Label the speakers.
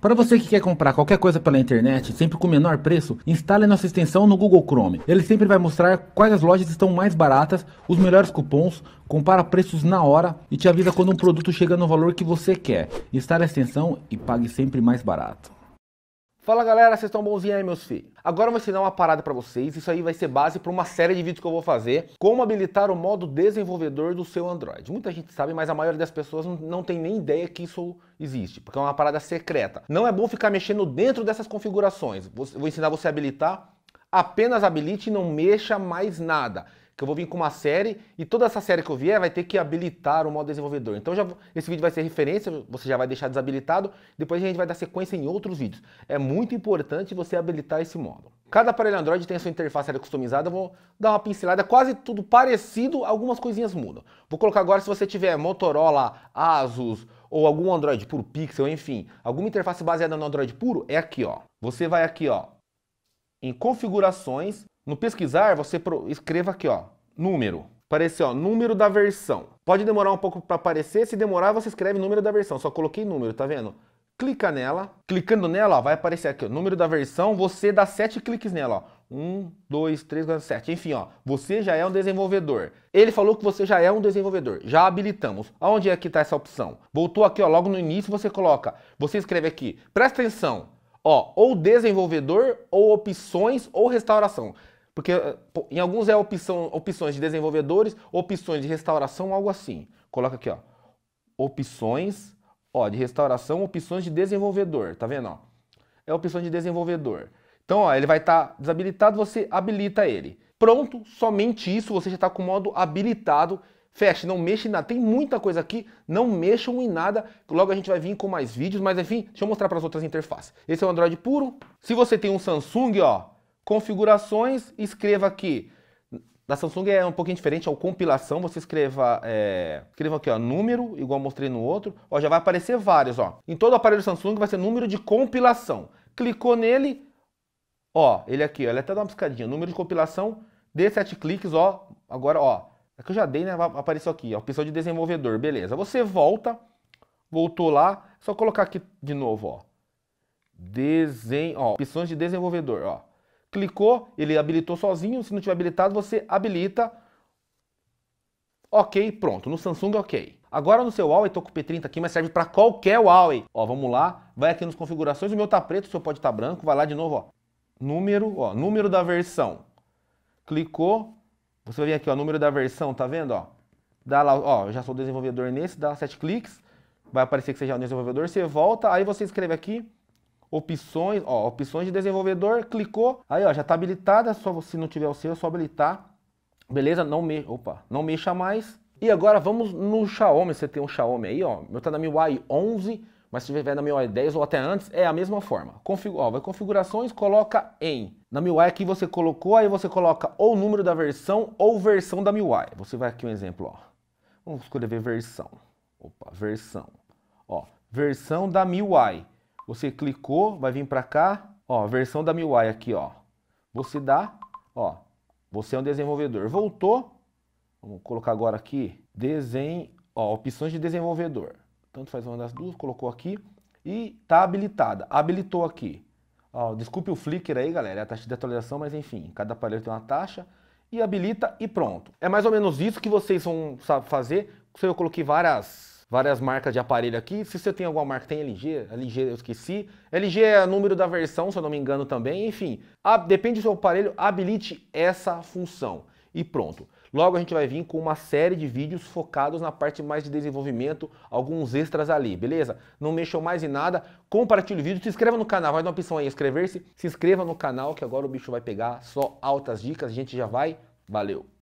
Speaker 1: Para você que quer comprar qualquer coisa pela internet, sempre com o menor preço, instale nossa extensão no Google Chrome. Ele sempre vai mostrar quais as lojas estão mais baratas, os melhores cupons, compara preços na hora e te avisa quando um produto chega no valor que você quer. Instale a extensão e pague sempre mais barato. Fala galera, vocês estão bonzinhos aí meus filhos? Agora eu vou ensinar uma parada para vocês, isso aí vai ser base para uma série de vídeos que eu vou fazer, como habilitar o modo desenvolvedor do seu Android. Muita gente sabe, mas a maioria das pessoas não, tem nem ideia que isso existe, porque é uma parada secreta. Não é bom ficar mexendo dentro dessas configurações. vou ensinar você a habilitar, apenas habilite e não mexa mais nada que eu vou vir com uma série e toda essa série que eu vier vai ter que habilitar o modo desenvolvedor. Então já esse vídeo vai ser referência, você já vai deixar desabilitado, depois a gente vai dar sequência em outros vídeos. É muito importante você habilitar esse modo. Cada aparelho Android tem a sua interface customizada, eu vou dar uma pincelada, quase tudo parecido, algumas coisinhas mudam. Vou colocar agora se você tiver Motorola, Asus ou algum Android puro Pixel, enfim, alguma interface baseada no Android puro, é aqui, ó. Você vai aqui, ó, em configurações, no pesquisar, você escreva aqui, ó, número. Apareceu, ó, número da versão. Pode demorar um pouco para aparecer, se demorar você escreve número da versão. Só coloquei número, tá vendo? Clica nela. Clicando nela, ó, vai aparecer aqui o número da versão. Você dá sete cliques nela, ó. 1, 2, 3, 4, 7. Enfim, ó, você já é um desenvolvedor. Ele falou que você já é um desenvolvedor. Já habilitamos. Aonde é que está essa opção? Voltou aqui, ó, logo no início você coloca. Você escreve aqui. Presta atenção. Ó, ou desenvolvedor, ou opções, ou restauração. Porque eh, em alguns é opção, opções de desenvolvedores, opções de restauração, algo assim. Coloca aqui, ó. Opções, ó, de restauração, opções de desenvolvedor, tá vendo, ó? É opção de desenvolvedor. Então, ó, ele vai estar tá desabilitado, você habilita ele. Pronto, somente isso, você já está com o modo habilitado. Feche, não mexa em nada. Tem muita coisa aqui, não mexam em nada. Logo a gente vai vir com mais vídeos, mas enfim, deixa eu mostrar para as outras interfaces. Esse é o Android puro. Se você tem um Samsung, ó, Configurações, escreva aqui. Na Samsung é um pouquinho diferente, é o compilação você escreva, é, escreva aqui ó, número, igual mostrei no outro, ó, já vai aparecer vários, ó. Em todo aparelho Samsung vai ser número de compilação. Clicou nele, ó, ele aqui, ó, ele até dá uma piscadinha, número de compilação, dê sete cliques, ó, agora, ó, é que eu já dei, né, apareceu aqui, ó, opção de desenvolvedor, beleza. Você volta, voltou lá, é só colocar aqui de novo, ó, Desen, ó, opções de desenvolvedor, ó. Clicou, ele habilitou sozinho. Se não tiver habilitado, você habilita. Ok, pronto. No Samsung, ok. Agora no seu Huawei, estou com o P30 aqui, mas serve para qualquer Huawei. Ó, vamos lá. Vai aqui nas configurações. O meu tá preto, o seu pode estar tá branco. Vai lá de novo, ó. Número, ó, número da versão. Clicou. Você vai vir aqui, ó, número da versão, tá vendo, ó? Dá lá, ó, já sou desenvolvedor nesse, dá sete cliques. Vai aparecer que seja o é desenvolvedor, você volta, aí você escreve aqui opções, ó, opções de desenvolvedor, clicou, aí ó, já está habilitada, só se não tiver o seu, é só habilitar. Beleza? Não me, opa, não mexa mais. E agora vamos no Xiaomi, você tem um Xiaomi aí, ó, meu tá na MIUI 11, mas se tiver na MIUI 10 ou até antes, é a mesma forma. Configura, vai configurações, coloca em. Na MIUI aqui é você colocou, aí você coloca ou o número da versão ou versão da MIUI. Você vai aqui um exemplo, ó. Vamos escrever versão. Opa, versão. Ó, versão da MIUI. Você clicou, vai vir para cá, ó, versão da MIUI aqui, ó. Você dá, ó, você é um desenvolvedor. Voltou, vamos colocar agora aqui, desenho, ó, opções de desenvolvedor. Tanto faz uma das duas, colocou aqui e tá habilitada, habilitou aqui. Ó, desculpe o flicker aí, galera, é a taxa de atualização, mas enfim, cada aparelho tem uma taxa e habilita e pronto. É mais ou menos isso que vocês vão sabe, fazer. Eu coloquei várias várias marcas de aparelho aqui. Se você tem alguma marca, tem LG, LG eu esqueci. LG é o número da versão, se eu não me engano também. Enfim, a, depende do seu aparelho, habilite essa função e pronto. Logo a gente vai vir com uma série de vídeos focados na parte mais de desenvolvimento, alguns extras ali, beleza? Não mexam mais em nada, compartilhe o vídeo, se inscreva no canal, vai dar uma opção aí, inscrever-se, se inscreva no canal que agora o bicho vai pegar só altas dicas, a gente já vai, valeu!